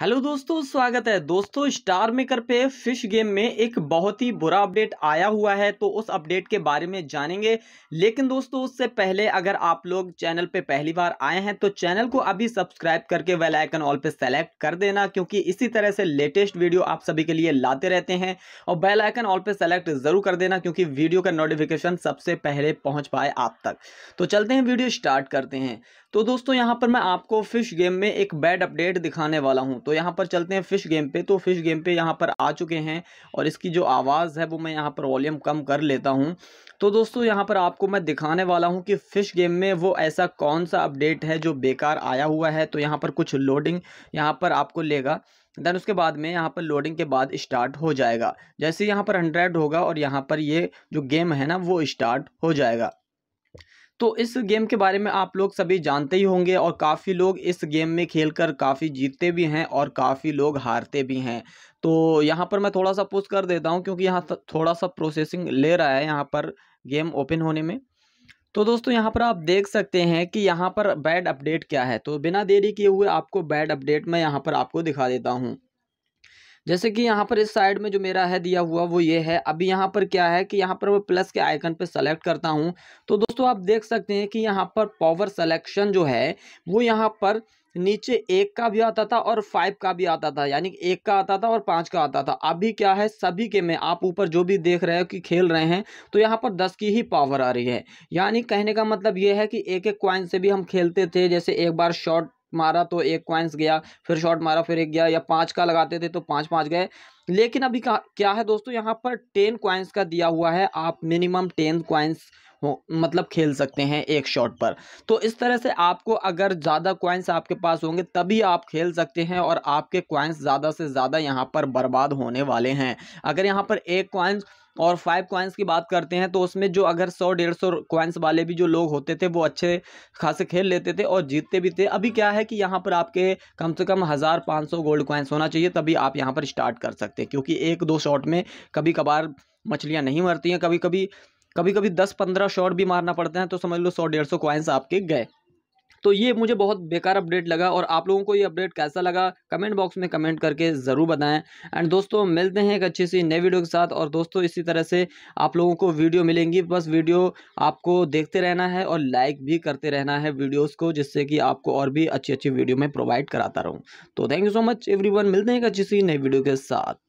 hello दोस्तों स्वागत है दोस्तों स्टार मेकर पे फिश गेम में एक बहुत ही बुरा अपडेट आया हुआ है तो उस अपडेट के बारे में जानेंगे लेकिन दोस्तों उससे पहले अगर आप लोग चैनल पे पहली बार आए हैं तो चैनल को अभी सब्सक्राइब करके वेल आइकन ऑल पे सेलेक्ट कर देना क्योंकि इसी तरह से लेटेस्ट वीडियो आप सभी के लिए लाते रहते हैं और बेल आइकन ऑल पे सेलेक्ट ज़रूर कर देना क्योंकि वीडियो का नोटिफिकेशन सबसे पहले पहुँच पाए आप तक तो चलते हैं वीडियो स्टार्ट करते हैं तो दोस्तों यहाँ पर मैं आपको फिश गेम में एक बैड अपडेट दिखाने वाला हूँ तो यहाँ पर चलते हैं फ़िश गेम पे तो फ़िश गेम पे यहाँ पर आ चुके हैं और इसकी जो आवाज़ है वो मैं यहाँ पर वॉल्यूम कम कर लेता हूँ तो दोस्तों यहाँ पर आपको मैं दिखाने वाला हूँ कि फ़िश गेम में वो ऐसा कौन सा अपडेट है जो बेकार आया हुआ है तो यहाँ पर कुछ लोडिंग यहाँ पर आपको लेगा देन उसके बाद में यहाँ पर लोडिंग के बाद स्टार्ट हो जाएगा जैसे यहाँ पर हंड्रेड होगा और यहाँ पर ये जो गेम है ना वो स्टार्ट हो जाएगा तो इस गेम के बारे में आप लोग सभी जानते ही होंगे और काफ़ी लोग इस गेम में खेलकर काफ़ी जीतते भी हैं और काफ़ी लोग हारते भी हैं तो यहाँ पर मैं थोड़ा सा पुश कर देता हूँ क्योंकि यहाँ थोड़ा सा प्रोसेसिंग ले रहा है यहाँ पर गेम ओपन होने में तो दोस्तों यहाँ पर आप देख सकते हैं कि यहाँ पर बैड अपडेट क्या है तो बिना देरी किए हुए आपको बैड अपडेट मैं यहाँ पर आपको दिखा देता हूँ जैसे कि यहाँ पर इस साइड में जो मेरा है दिया हुआ वो ये है अभी यहाँ पर क्या है कि यहाँ पर मैं प्लस के आइकन पे सेलेक्ट करता हूँ तो दोस्तों आप देख सकते हैं कि यहाँ पर पावर सेलेक्शन जो है वो यहाँ पर नीचे एक का भी आता था और फाइव का भी आता था यानी एक का आता था और पाँच का आता था अभी क्या है सभी के में आप ऊपर जो भी देख रहे हो कि खेल रहे हैं तो यहाँ पर दस की ही पावर आ रही है यानी कहने का मतलब ये है कि एक एक क्वाइन से भी हम खेलते थे जैसे एक बार शॉर्ट मारा तो एक क्वाइंस गया फिर शॉट मारा फिर एक गया या पाँच का लगाते थे तो पाँच पाँच गए लेकिन अभी क्या है दोस्तों यहाँ पर टेन क्वाइंस का दिया हुआ है आप मिनिमम टेन क्वाइंस हो मतलब खेल सकते हैं एक शॉट पर तो इस तरह से आपको अगर ज़्यादा क्वाइंस आपके पास होंगे तभी आप खेल सकते हैं और आपके क्वाइंस ज़्यादा से ज़्यादा यहाँ पर बर्बाद होने वाले हैं अगर यहाँ पर एक क्वाइंस और फाइव क्वाइंस की बात करते हैं तो उसमें जो अगर सौ डेढ़ सौ क्वाइंस वाले भी जो लोग होते थे वो अच्छे खासे खेल लेते थे और जीतते भी थे अभी क्या है कि यहाँ पर आपके कम से कम हज़ार पाँच सौ गोल्ड क्वाइंस होना चाहिए तभी आप यहाँ पर स्टार्ट कर सकते हैं क्योंकि एक दो शॉट में कभी कभार मछलियाँ नहीं मरती हैं कभी कभी कभी कभी दस पंद्रह शॉट भी मारना पड़ता है तो समझ लो सौ डेढ़ सौ आपके गए तो ये मुझे बहुत बेकार अपडेट लगा और आप लोगों को ये अपडेट कैसा लगा कमेंट बॉक्स में कमेंट करके ज़रूर बताएं एंड दोस्तों मिलते हैं एक अच्छी सी नए वीडियो के साथ और दोस्तों इसी तरह से आप लोगों को वीडियो मिलेंगी बस वीडियो आपको देखते रहना है और लाइक भी करते रहना है वीडियोज़ को जिससे कि आपको और भी अच्छी अच्छी वीडियो में प्रोवाइड कराता रहूँ तो thank you so much every मिलते हैं एक अच्छी सी नई वीडियो के साथ